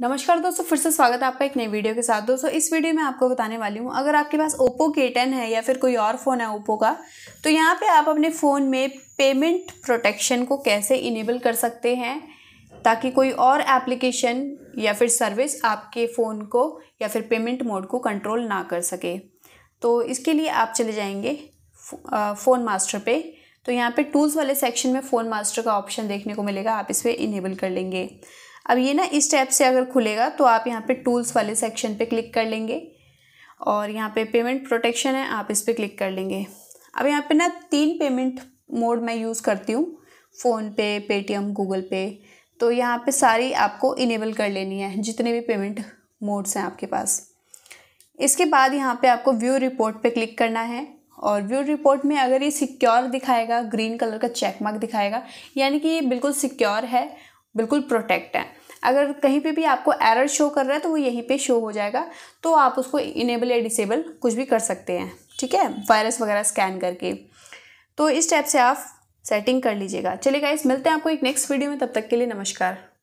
नमस्कार दोस्तों फिर से स्वागत है आपका एक नई वीडियो के साथ दोस्तों इस वीडियो में आपको बताने वाली हूँ अगर आपके पास ओप्पो के टेन है या फिर कोई और फ़ोन है ओप्पो का तो यहाँ पे आप अपने फ़ोन में पेमेंट प्रोटेक्शन को कैसे इनेबल कर सकते हैं ताकि कोई और एप्लीकेशन या फिर सर्विस आपके फ़ोन को या फिर पेमेंट मोड को कंट्रोल ना कर सके तो इसके लिए आप चले जाएँगे फ़ोन मास्टर पर तो यहाँ पर टूल्स वाले सेक्शन में फ़ोन मास्टर का ऑप्शन देखने को मिलेगा आप इस पर इनेबल कर लेंगे अब ये ना इस टैप से अगर खुलेगा तो आप यहाँ पे टूल्स वाले सेक्शन पे क्लिक कर लेंगे और यहाँ पे पेमेंट प्रोटेक्शन है आप इस पर क्लिक कर लेंगे अब यहाँ पे ना तीन पेमेंट मोड मैं यूज़ करती हूँ फ़ोन पे पेटीएम गूगल पे तो यहाँ पे सारी आपको इनेबल कर लेनी है जितने भी पेमेंट मोड्स हैं आपके पास इसके बाद यहाँ पर आपको व्यू रिपोर्ट पर क्लिक करना है और व्यू रिपोर्ट में अगर ये सिक्योर दिखाएगा ग्रीन कलर का चेक मार्क दिखाएगा यानी कि ये बिल्कुल सिक्योर है बिल्कुल प्रोटेक्ट है अगर कहीं पे भी आपको एरर शो कर रहा है तो वो यहीं पे शो हो जाएगा तो आप उसको इनेबल या डिसेबल कुछ भी कर सकते हैं ठीक है वायरस वगैरह स्कैन करके तो इस टाइप से आप सेटिंग कर लीजिएगा चलिए गाइस मिलते हैं आपको एक नेक्स्ट वीडियो में तब तक के लिए नमस्कार